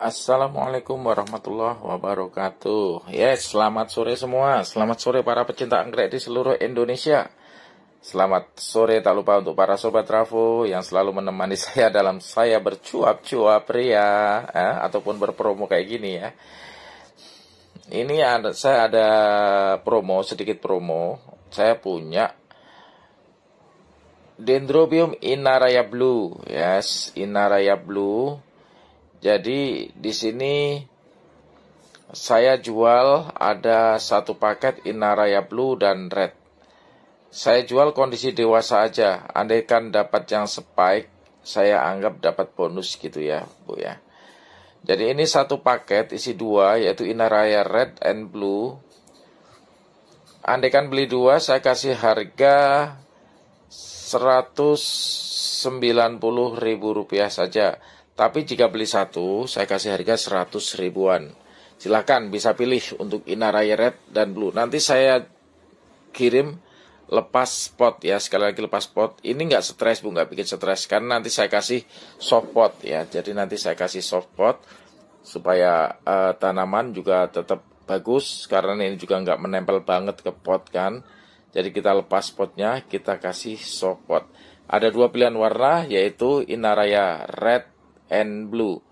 Assalamualaikum warahmatullahi wabarakatuh. Yes, ya, selamat sore semua. Selamat sore para pecinta anggrek di seluruh Indonesia. Selamat sore tak lupa untuk para sobat trafo yang selalu menemani saya dalam saya bercuap-cuap pria eh, ya, ataupun berpromo kayak gini ya. Ini ada, saya ada promo sedikit promo. Saya punya Dendrobium inaraya blue. Yes, inaraya blue jadi di sini saya jual ada satu paket Inaraya Blue dan Red. Saya jual kondisi dewasa aja. Andaikan dapat yang spike, saya anggap dapat bonus gitu ya, Bu ya. Jadi ini satu paket isi dua yaitu Inaraya Red and Blue. Andaikan beli dua, saya kasih harga 190.000 rupiah saja tapi jika beli satu, saya kasih harga 100 ribuan. Silahkan bisa pilih untuk Inaraya Red dan Blue. Nanti saya kirim lepas pot ya sekali lagi lepas pot ini nggak stres bu nggak bikin stres karena nanti saya kasih soft pot ya jadi nanti saya kasih soft pot supaya uh, tanaman juga tetap bagus karena ini juga nggak menempel banget ke pot kan jadi kita lepas potnya kita kasih soft pot ada dua pilihan warna yaitu inaraya red and Blue.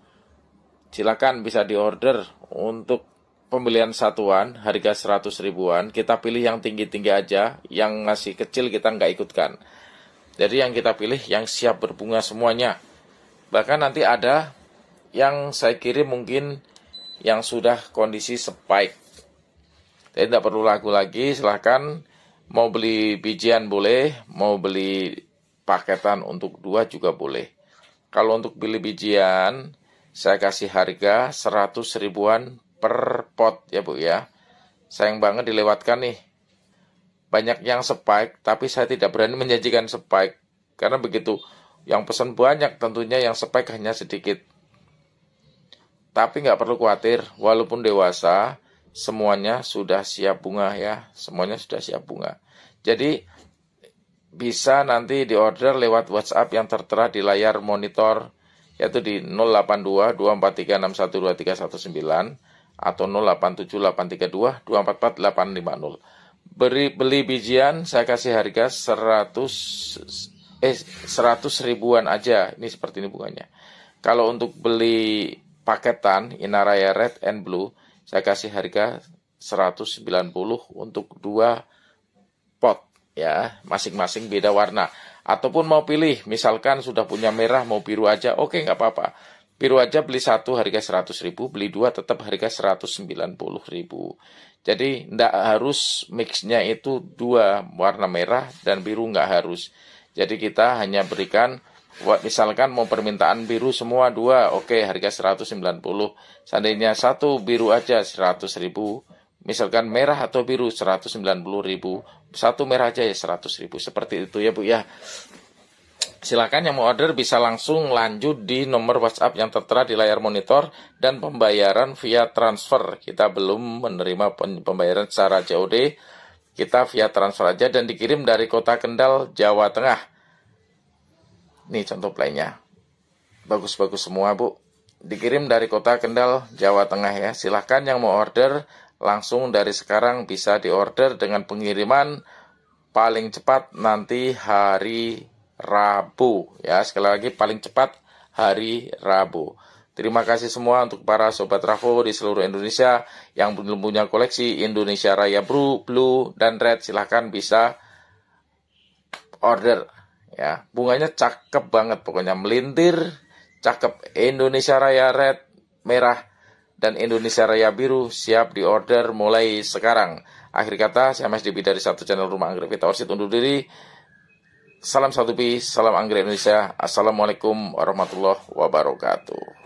Silakan bisa diorder untuk pembelian satuan harga 100 ribuan. Kita pilih yang tinggi-tinggi aja, yang masih kecil kita nggak ikutkan. Jadi yang kita pilih yang siap berbunga semuanya. Bahkan nanti ada yang saya kirim mungkin yang sudah kondisi spike. Jadi tidak perlu lagu lagi, silahkan mau beli bijian boleh, mau beli paketan untuk dua juga boleh. Kalau untuk pilih bijian, saya kasih harga 100 ribuan per pot ya Bu ya. Sayang banget dilewatkan nih. Banyak yang spike, tapi saya tidak berani menjanjikan spike. Karena begitu, yang pesan banyak tentunya yang spike hanya sedikit. Tapi nggak perlu khawatir, walaupun dewasa, semuanya sudah siap bunga ya. Semuanya sudah siap bunga. Jadi bisa nanti diorder lewat WhatsApp yang tertera di layar monitor yaitu di 082 243612319 atau 087832244850. Beri beli bijian saya kasih harga 100 eh 100 ribuan aja. Ini seperti ini bunganya. Kalau untuk beli paketan Inaraya Red and Blue saya kasih harga 190 untuk dua ya masing-masing beda warna ataupun mau pilih misalkan sudah punya merah mau biru aja oke okay, nggak apa-apa biru aja beli satu harga 100 ribu beli dua tetap harga 190 ribu jadi ndak harus mixnya itu dua warna merah dan biru nggak harus jadi kita hanya berikan misalkan mau permintaan biru semua dua oke okay, harga 190 seandainya satu biru aja 100 ribu misalkan merah atau biru 190 ribu satu merah aja ya seratus ribu seperti itu ya Bu ya silakan yang mau order bisa langsung lanjut di nomor WhatsApp yang tertera di layar monitor dan pembayaran via transfer kita belum menerima pembayaran secara COD kita via transfer aja dan dikirim dari kota Kendal Jawa Tengah nih contoh lainnya bagus-bagus semua Bu dikirim dari kota Kendal Jawa Tengah ya silahkan yang mau order langsung dari sekarang bisa diorder dengan pengiriman paling cepat nanti hari Rabu ya sekali lagi paling cepat hari Rabu Terima kasih semua untuk para sobat Ravo di seluruh Indonesia yang belum punya koleksi Indonesia Raya Blue, Blue dan Red silahkan bisa order ya. Bunganya cakep banget pokoknya melintir, cakep Indonesia Raya Red merah dan Indonesia Raya Biru siap diorder mulai sekarang. Akhir kata, saya Mas Dibi dari satu channel Rumah Anggrek Vita Orsit undur diri. Salam satu pi, salam Anggrek Indonesia. Assalamualaikum warahmatullahi wabarakatuh.